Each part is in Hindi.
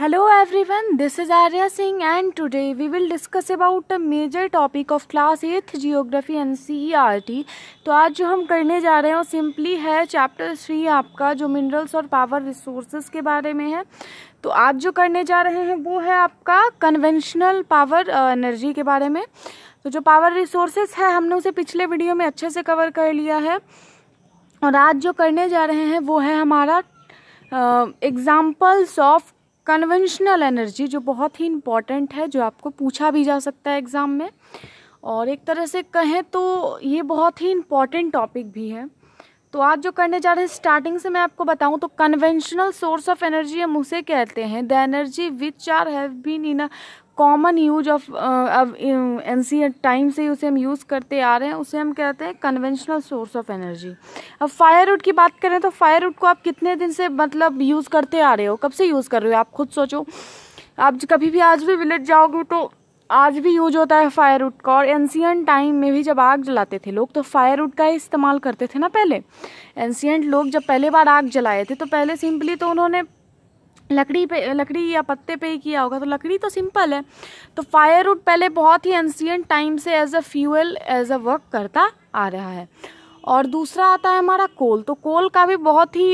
Hello everyone this is Arya Singh and today we will discuss about a major topic of class eighth geography N C तो आज जो हम करने जा रहे हैं वो सिंपली है चैप्टर थ्री आपका जो मिनरल्स और पावर रिसोर्सेज के बारे में है तो आज जो करने जा रहे हैं वो है आपका कन्वेंशनल पावर एनर्जी के बारे में तो जो पावर रिसोर्सेज है हमने उसे पिछले वीडियो में अच्छे से कवर कर लिया है और आज जो करने जा रहे हैं वो है हमारा examples uh, of conventional energy जो बहुत ही इम्पॉर्टेंट है जो आपको पूछा भी जा सकता है एग्ज़ाम में और एक तरह से कहें तो ये बहुत ही इम्पॉर्टेंट टॉपिक भी है तो आज जो करने जा रहे हैं स्टार्टिंग से मैं आपको बताऊं तो कन्वेंशनल सोर्स ऑफ एनर्जी हम उसे कहते हैं the energy which are have been in a common use of अब एनसीएंट टाइम से उसे हम यूज़ करते आ रहे हैं उसे हम कहते हैं कन्वेंशनल सोर्स ऑफ एनर्जी अब फायर उड की बात करें तो फायर उड को आप कितने दिन से मतलब यूज़ करते आ रहे हो कब से यूज़ कर रहे हो आप खुद सोचो आप कभी भी आज भी विलेज जाओगे तो आज भी यूज होता है फायर उड का और एंशियंट टाइम में भी जब आग जलाते थे लोग तो फायर उड का ही इस्तेमाल करते थे ना पहले एंशियंट लोग जब पहले बार आग जलाए थे तो पहले सिंपली तो उन्होंने लकड़ी पे लकड़ी या पत्ते पे ही किया होगा तो लकड़ी तो सिंपल है तो फायरवुड पहले बहुत ही एंशियंट टाइम से as a fuel as a work करता आ रहा है और दूसरा आता है हमारा कोल तो कोल का भी बहुत ही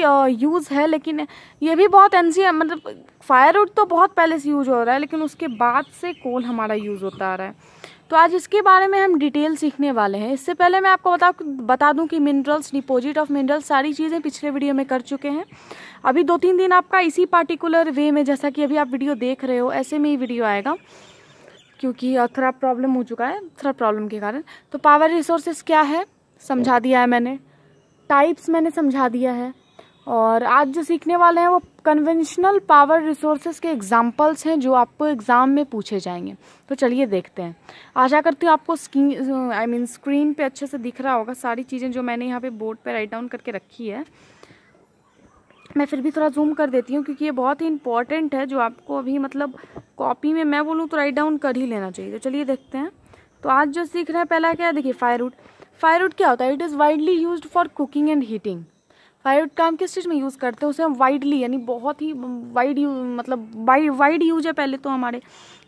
यूज़ है लेकिन ये भी बहुत एनसी मतलब फायरवुड तो बहुत पहले से यूज हो रहा है लेकिन उसके बाद से कोल हमारा यूज़ होता आ रहा है तो आज इसके बारे में हम डिटेल सीखने वाले हैं इससे पहले मैं आपको बता बता दूं कि मिनरल्स डिपॉजिट ऑफ मिनरल्स सारी चीज़ें पिछले वीडियो में कर चुके हैं अभी दो तीन दिन आपका इसी पार्टिकुलर वे में जैसा कि अभी आप वीडियो देख रहे हो ऐसे में ही वीडियो आएगा क्योंकि थोड़ा प्रॉब्लम हो चुका है थोड़ा प्रॉब्लम के कारण तो पावर रिसोर्सेज क्या है समझा दिया है मैंने टाइप्स मैंने समझा दिया है और आज जो सीखने वाले हैं वो कन्वेंशनल पावर रिसोर्सेज के एग्जाम्पल्स हैं जो आपको एग्ज़ाम में पूछे जाएंगे तो चलिए देखते हैं आशा करती हूँ आपको स्क्रीन आई मीन स्क्रीन पे अच्छे से दिख रहा होगा सारी चीज़ें जो मैंने यहाँ पे बोर्ड पे राइट डाउन करके रखी है मैं फिर भी थोड़ा जूम कर देती हूँ क्योंकि ये बहुत ही इंपॉर्टेंट है जो आपको अभी मतलब कॉपी में मैं बोलूँ तो राइट डाउन कर ही लेना चाहिए तो चलिए देखते हैं तो आज जो सीख रहे हैं पहला क्या है देखिए फायरवुड फायरवुड क्या होता है it is widely use for cooking and heating firewood का हम किस चीज़ में यूज़ करते हैं उसे हम वाइडली यानी बहुत ही वाइड यूज मतलब वाइड यूज है पहले तो हमारे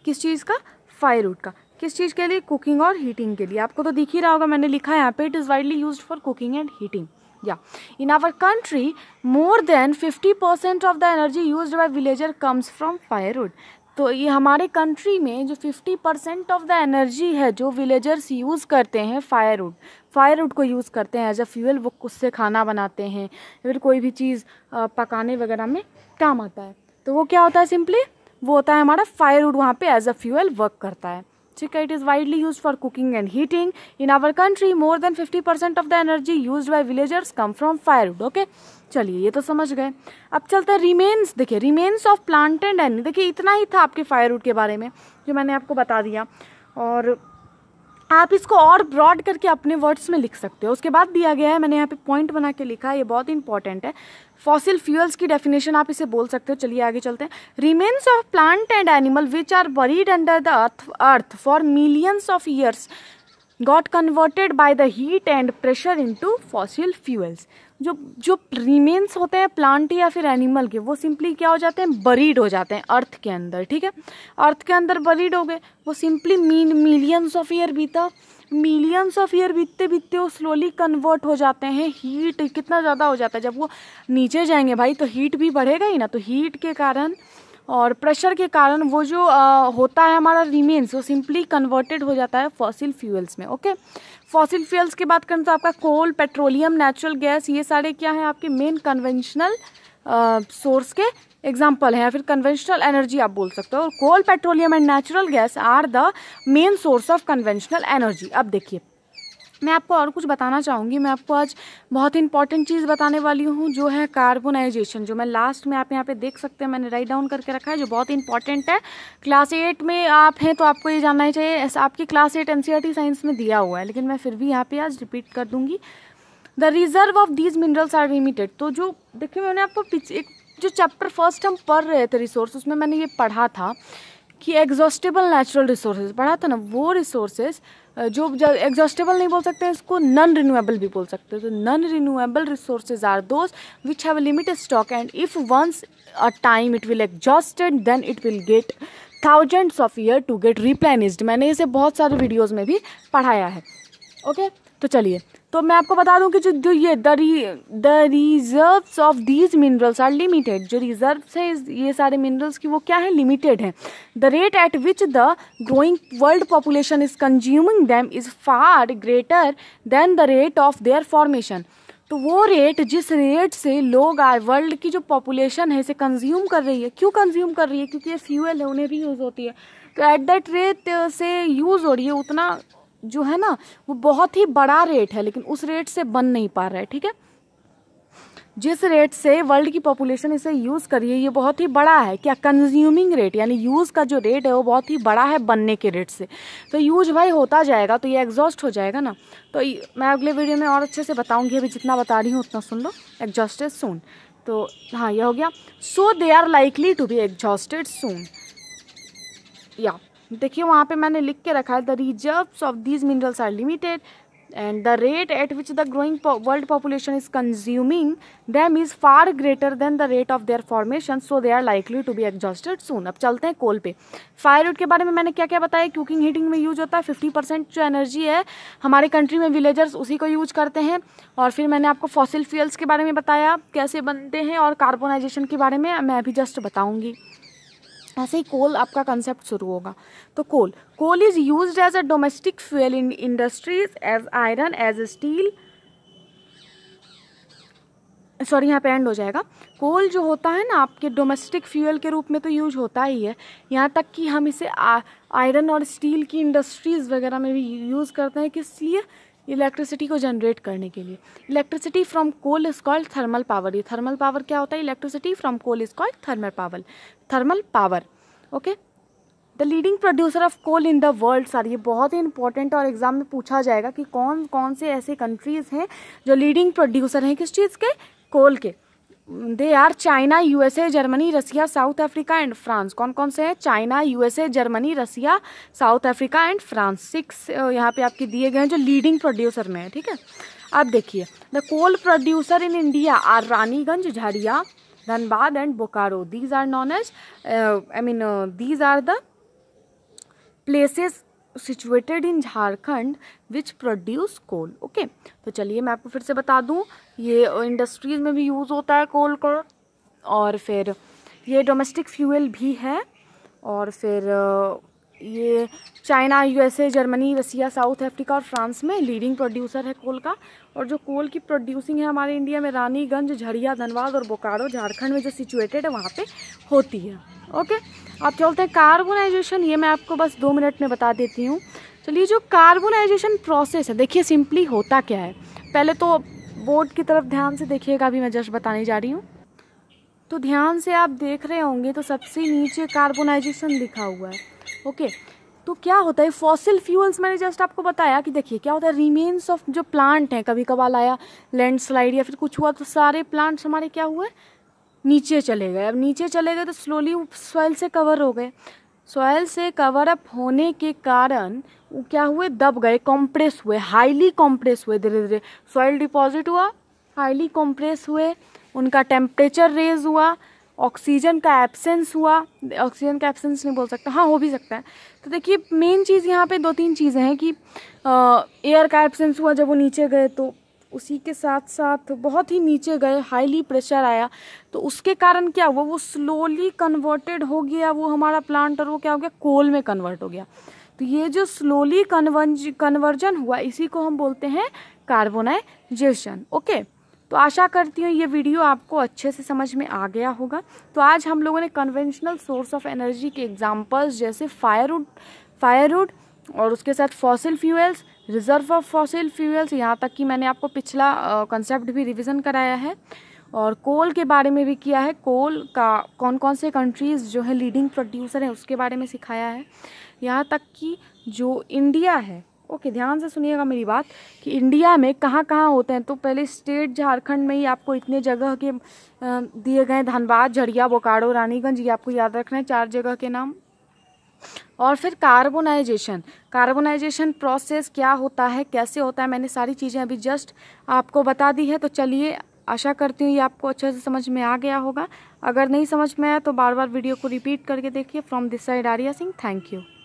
किस चीज़ का फायरवुड का किस चीज़ के लिए कुकिंग और हीटिंग के लिए आपको तो दिख ही रहा होगा मैंने लिखा है यहाँ पे it is widely use for cooking and heating yeah in our country more than 50% of the energy used by villager comes from firewood तो ये हमारे कंट्री में जो 50 परसेंट ऑफ द एनर्जी है जो विलेजर्स यूज़ करते हैं फायरवुड फायरवुड को यूज़ करते हैं एज अ फ्यूल वो उससे खाना बनाते हैं या फिर कोई भी चीज़ पकाने वगैरह में काम आता है तो वो क्या होता है सिंपली वो होता है हमारा फायरवुड वहाँ पे एज अ फ्यूल वर्क करता है Chica it is widely used for cooking and heating. In our country, more than 50% of the energy used by villagers come from firewood. Okay? चलिए ये तो समझ गए अब चलते हैं रिमेन्स देखिए remains of plant and any देखिए इतना ही था आपके फायरवुड के बारे में जो मैंने आपको बता दिया और आप इसको और ब्रॉड करके अपने वर्ड्स में लिख सकते हो उसके बाद दिया गया है मैंने यहाँ पे पॉइंट बना के लिखा है ये बहुत इंपॉर्टेंट है फॉसिल फ्यूल्स की डेफिनेशन आप इसे बोल सकते हो चलिए आगे चलते हैं remains of plant and animal which are buried under the earth earth for millions of years got converted by the heat and pressure into fossil fuels जो जो रिमेन्स होते हैं प्लांट या फिर एनिमल के वो सिंपली क्या हो जाते हैं बरीड हो जाते हैं अर्थ के अंदर ठीक है अर्थ के अंदर बरीड हो गए वो simply mean millions of year बीता मिलियंस ऑफ ईयर बीतते बीतते वो स्लोली कन्वर्ट हो जाते हैं हीट कितना ज़्यादा हो जाता है जब वो नीचे जाएंगे भाई तो हीट भी बढ़ेगा ही ना तो हीट के कारण और प्रेशर के कारण वो जो आ, होता है हमारा रिमेन्स वो सिंपली कन्वर्टेड हो जाता है फॉसिल फ्यूल्स में ओके फॉसिल फ्यूल्स की बात करें तो आपका कोल पेट्रोलियम नेचुरल गैस ये सारे क्या है आपके मेन कन्वेंशनल सोर्स के एग्जाम्पल है या फिर कन्वेंशनल एनर्जी आप बोल सकते हो और coal petroleum and natural gas are the main source of conventional energy अब देखिए मैं आपको और कुछ बताना चाहूँगी मैं आपको आज बहुत ही इंपॉर्टेंट चीज़ बताने वाली हूँ जो है कार्बोनाइजेशन जो मैं लास्ट में आप यहाँ पे देख सकते हैं मैंने राइट डाउन करके रखा है जो बहुत इंपॉर्टेंट है क्लास एट में आप हैं तो आपको ये जानना ही चाहिए आपकी क्लास एट एन साइंस में दिया हुआ है लेकिन मैं फिर भी यहाँ पर आज रिपीट कर दूँगी the reserve of these minerals are limited तो जो देखिए मैंने आपको एक जो चैप्टर फर्स्ट हम पढ़ रहे थे रिसोर्स उसमें मैंने ये पढ़ा था कि एग्जॉस्टेबल नेचुरल रिसोर्सेज पढ़ा था ना वो रिसोर्सेज जो एग्जॉस्टेबल नहीं बोल सकते इसको नॉन रिन्यूएबल भी बोल सकते हैं तो non renewable resources are those which have limited stock and if once a time it will exhausted then it will get thousands of year to get replenished मैंने इसे बहुत सारे वीडियोज़ में भी पढ़ाया है ओके okay? तो चलिए तो मैं आपको बता दूं कि जो जो ये the the reserve of these minerals are limited जो रिजर्व हैं ये सारे मिनरल्स की वो क्या है लिमिटेड है the rate at which the growing world population is consuming them is far greater than the rate of their formation तो वो रेट जिस रेट से लोग आए वर्ल्ड की जो पॉपुलेशन है इसे कंज्यूम कर रही है क्यों कंज्यूम कर रही है क्योंकि ये फ्यूल है उन्हें यूज़ होती है तो एट दैट रेट से यूज़ हो रही है उतना जो है ना वो बहुत ही बड़ा रेट है लेकिन उस रेट से बन नहीं पा रहा है ठीक है जिस रेट से वर्ल्ड की पॉपुलेशन इसे यूज़ कर रही है ये बहुत ही बड़ा है क्या कंज्यूमिंग रेट यानी यूज़ का जो रेट है वो बहुत ही बड़ा है बनने के रेट से तो यूज भाई होता जाएगा तो ये एग्जॉस्ट हो जाएगा ना तो मैं अगले वीडियो में और अच्छे से बताऊंगी अभी जितना बता रही हूँ उतना सुन लो एग्जॉस्टेड सून तो हाँ यह हो गया so they are likely to be exhausted soon या देखिए वहाँ पे मैंने लिख के रखा है the reserve of these minerals are limited and the rate at which the growing world population is consuming them is far greater than the rate of their formation so they are likely to be exhausted soon अब चलते हैं कोल पे फायर के बारे में मैंने क्या क्या बताया कुकिंग हीटिंग में यूज होता है फिफ्टी परसेंट जो एनर्जी है हमारे कंट्री में विलेजर्स उसी को यूज करते हैं और फिर मैंने आपको फॉसिल फ्यूल्स के बारे में बताया कैसे बनते हैं और कार्बोनाइजेशन के बारे में मैं अभी जस्ट बताऊँगी ऐसे ही कोल आपका कंसेप्ट शुरू होगा तो coal coal is use as a domestic fuel in industries as iron as steel sorry यहाँ पे एंड हो जाएगा कोल जो होता है ना आपके डोमेस्टिक फ्यूल के रूप में तो यूज होता ही है यहाँ तक कि हम इसे आयरन और स्टील की इंडस्ट्रीज़ वगैरह में भी यूज़ करते हैं किस लिए इलेक्ट्रिसिटी को जनरेट करने के लिए electricity from coal is called thermal power ये थर्मल पावर क्या होता है electricity from coal is called thermal power thermal power okay the leading producer of coal in the world sir ये बहुत ही इंपॉर्टेंट और एग्जाम में पूछा जाएगा कि कौन कौन से ऐसे कंट्रीज हैं जो लीडिंग प्रोड्यूसर हैं किस चीज़ के कोल के they are China USA Germany Russia South Africa and France कौन कौन से हैं China USA Germany Russia South Africa and France six यहाँ पे आपके दिए गए हैं जो लीडिंग प्रोड्यूसर में है ठीक है अब देखिए the coal producer in India are Raniganj Jharia Dhanbad and Bokaro these are known as I mean these are the places situated in Jharkhand which produce coal okay तो चलिए मैं आपको फिर से बता दूँ ये इंडस्ट्रीज़ में भी यूज़ होता है कोल का और फिर ये डोमेस्टिक फ्यूल भी है और फिर ये China USA Germany Russia South Africa और फ्रांस में लीडिंग प्रोड्यूसर है कोल का और जो कोल की प्रोड्यूसिंग है हमारे इंडिया में रानीगंज झरिया धनबाद और बोकारो झारखंड में जो सिचुएटेड है वहाँ पे होती है ओके आप चलते हैं कार्बोनाइजेशन ये मैं आपको बस दो मिनट में बता देती हूँ चलिए जो कार्बोनाइजेशन प्रोसेस है देखिए सिंपली होता क्या है पहले तो बोर्ड की तरफ ध्यान से देखिएगा अभी मैं जस्ट बताने जा रही हूँ तो ध्यान से आप देख रहे होंगे तो सबसे नीचे कार्बोनाइजेशन लिखा हुआ है ओके तो क्या होता है फॉसिल फ्यूल्स मैंने जस्ट आपको बताया कि देखिए क्या होता है रिमेन्स ऑफ जो प्लांट हैं कभी कभार आया लैंडस्लाइड या फिर कुछ हुआ तो सारे प्लांट्स हमारे क्या हुए नीचे चले गए अब नीचे चले गए तो स्लोली सॉइल से कवर हो गए सॉइल से कवर अप होने के कारण वो क्या हुए दब गए कॉम्प्रेस हुए हाईली कॉम्प्रेस हुए धीरे धीरे सॉइल डिपॉजिट हुआ हाईली कॉम्प्रेस हुए उनका टेम्परेचर रेज हुआ ऑक्सीजन का एब्सेंस हुआ ऑक्सीजन का एब्सेंस नहीं बोल सकता हाँ हो भी सकता है तो देखिए मेन चीज़ यहाँ पे दो तीन चीज़ें हैं कि एयर का एब्सेंस हुआ जब वो नीचे गए तो उसी के साथ साथ बहुत ही नीचे गए हाईली प्रेशर आया तो उसके कारण क्या हुआ वो स्लोली कन्वर्टेड हो गया वो हमारा प्लांट और वो क्या हो गया कोल में कन्वर्ट हो गया तो ये जो स्लोली कन्वर्ज कन्वर्जन हुआ इसी को हम बोलते हैं कार्बोनाइजेशन ओके तो आशा करती हूँ ये वीडियो आपको अच्छे से समझ में आ गया होगा तो आज हम लोगों ने कन्वेंशनल सोर्स ऑफ एनर्जी के एग्जाम्पल्स जैसे फायरवुड फायरवुड और उसके साथ fossil fuels reserve of fossil fuels यहाँ तक कि मैंने आपको पिछला कंसेप्ट भी रिविज़न कराया है और कोल के बारे में भी किया है कोल का कौन कौन से कंट्रीज़ जो है लीडिंग प्रोड्यूसर हैं उसके बारे में सिखाया है यहाँ तक कि जो इंडिया है ओके ध्यान से सुनिएगा मेरी बात कि इंडिया में कहाँ कहाँ होते हैं तो पहले स्टेट झारखंड में ही आपको इतने जगह के दिए गए धनबाद झड़िया बोकाड़ो रानीगंज ये आपको याद रखना है चार जगह के नाम और फिर कार्बोनाइजेशन कार्बोनाइजेशन प्रोसेस क्या होता है कैसे होता है मैंने सारी चीज़ें अभी जस्ट आपको बता दी है तो चलिए आशा करती हूँ ये आपको अच्छे से समझ में आ गया होगा अगर नहीं समझ में आया तो बार बार वीडियो को रिपीट करके देखिए from this side Arya Singh thank you